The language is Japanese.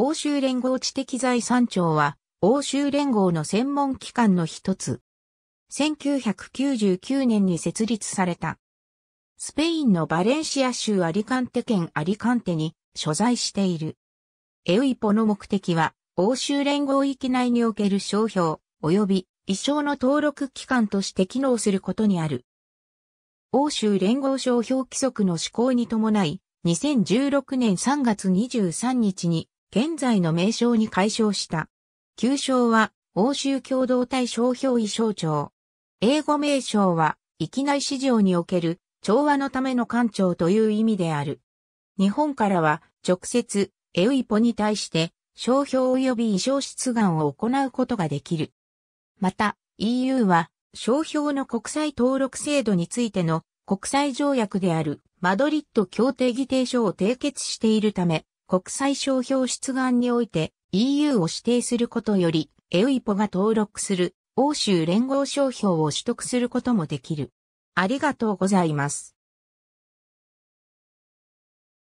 欧州連合知的財産庁は、欧州連合の専門機関の一つ。1999年に設立された。スペインのバレンシア州アリカンテ県アリカンテに所在している。エウイポの目的は、欧州連合域内における商標、及び衣装の登録機関として機能することにある。欧州連合商標規則の施行に伴い、2016年3月23日に現在の名称に改称した。旧称は、欧州共同体商標意象庁。英語名称は、域内市場における調和のための官庁という意味である。日本からは、直接、エウイポに対して、商標及び衣装出願を行うことができる。また、EU は、商標の国際登録制度についての国際条約であるマドリッド協定議定書を締結しているため、国際商標出願において EU を指定することより、エウイポが登録する欧州連合商標を取得することもできる。ありがとうございます。